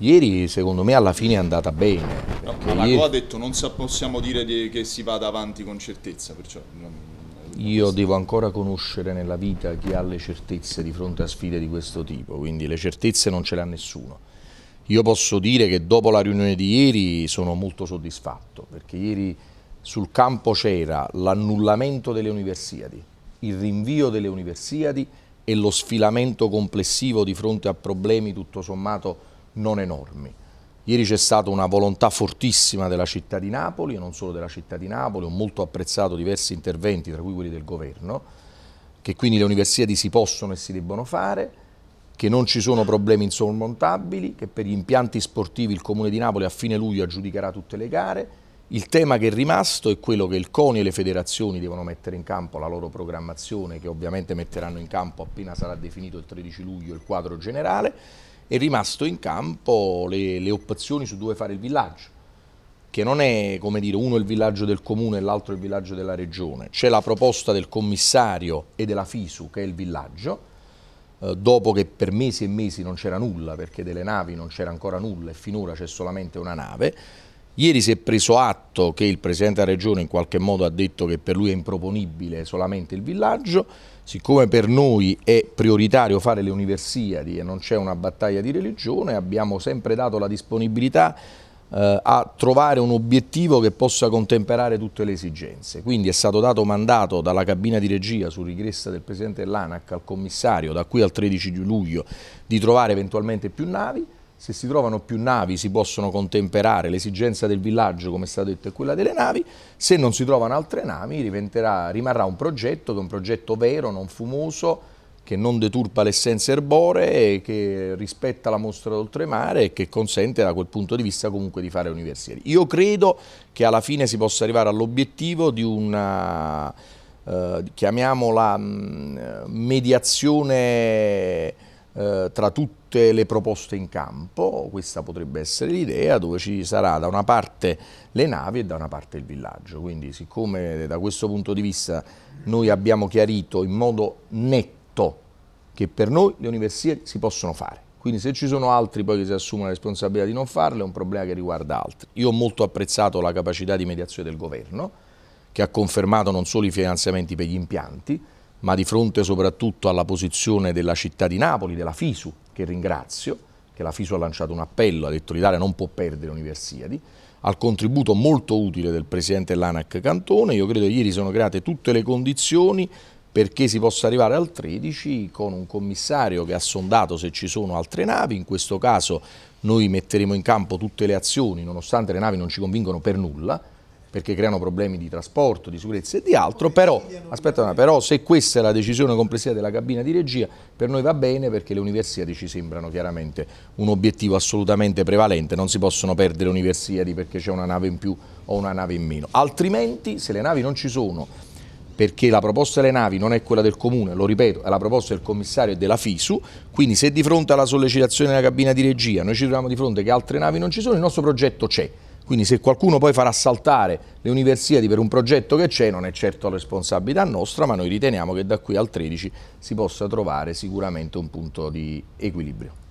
Ieri secondo me alla fine è andata bene. No, ma ieri... ha detto non possiamo dire che si vada avanti con certezza, perciò... Io devo ancora conoscere nella vita chi ha le certezze di fronte a sfide di questo tipo, quindi le certezze non ce le ha nessuno. Io posso dire che dopo la riunione di ieri sono molto soddisfatto, perché ieri sul campo c'era l'annullamento delle universiadi, il rinvio delle universiadi e lo sfilamento complessivo di fronte a problemi tutto sommato non enormi. Ieri c'è stata una volontà fortissima della città di Napoli e non solo della città di Napoli, ho molto apprezzato diversi interventi, tra cui quelli del governo, che quindi le università si possono e si debbono fare, che non ci sono problemi insormontabili, che per gli impianti sportivi il Comune di Napoli a fine luglio aggiudicherà tutte le gare. Il tema che è rimasto è quello che il CONI e le federazioni devono mettere in campo la loro programmazione, che ovviamente metteranno in campo appena sarà definito il 13 luglio il quadro generale è rimasto in campo le, le opzioni su dove fare il villaggio che non è come dire uno il villaggio del comune e l'altro il villaggio della regione. C'è la proposta del commissario e della FISU che è il villaggio, eh, dopo che per mesi e mesi non c'era nulla perché delle navi non c'era ancora nulla e finora c'è solamente una nave. Ieri si è preso atto che il Presidente della Regione in qualche modo ha detto che per lui è improponibile solamente il villaggio, siccome per noi è prioritario fare le universiadi e non c'è una battaglia di religione, abbiamo sempre dato la disponibilità eh, a trovare un obiettivo che possa contemperare tutte le esigenze. Quindi è stato dato mandato dalla cabina di regia su richiesta del Presidente dell'ANAC al commissario da qui al 13 di luglio di trovare eventualmente più navi, se si trovano più navi si possono contemperare l'esigenza del villaggio, come è stato detto, e quella delle navi, se non si trovano altre navi rimarrà un progetto che è un progetto vero, non fumoso, che non deturpa l'essenza essenze che rispetta la mostra d'oltremare e che consente da quel punto di vista comunque di fare universieri. Io credo che alla fine si possa arrivare all'obiettivo di una, eh, chiamiamola, mh, mm, mediazione eh, tra tutte le proposte in campo, questa potrebbe essere l'idea, dove ci sarà da una parte le navi e da una parte il villaggio. Quindi siccome da questo punto di vista noi abbiamo chiarito in modo netto che per noi le università si possono fare, quindi se ci sono altri poi che si assumono la responsabilità di non farle è un problema che riguarda altri. Io ho molto apprezzato la capacità di mediazione del governo, che ha confermato non solo i finanziamenti per gli impianti, ma di fronte soprattutto alla posizione della città di Napoli, della FISU, che ringrazio, che la FISU ha lanciato un appello, ha detto l'Italia non può perdere Universiadi, al contributo molto utile del Presidente Lanac Cantone, io credo che ieri sono create tutte le condizioni perché si possa arrivare al 13 con un commissario che ha sondato se ci sono altre navi, in questo caso noi metteremo in campo tutte le azioni, nonostante le navi non ci convincono per nulla, perché creano problemi di trasporto, di sicurezza e di altro, però, aspetta, però se questa è la decisione complessiva della cabina di regia, per noi va bene perché le universiadi ci sembrano chiaramente un obiettivo assolutamente prevalente, non si possono perdere universiadi perché c'è una nave in più o una nave in meno, altrimenti se le navi non ci sono, perché la proposta delle navi non è quella del comune, lo ripeto, è la proposta del commissario e della FISU, quindi se di fronte alla sollecitazione della cabina di regia noi ci troviamo di fronte che altre navi non ci sono, il nostro progetto c'è quindi se qualcuno poi farà saltare le università per un progetto che c'è, non è certo responsabilità nostra, ma noi riteniamo che da qui al 13 si possa trovare sicuramente un punto di equilibrio.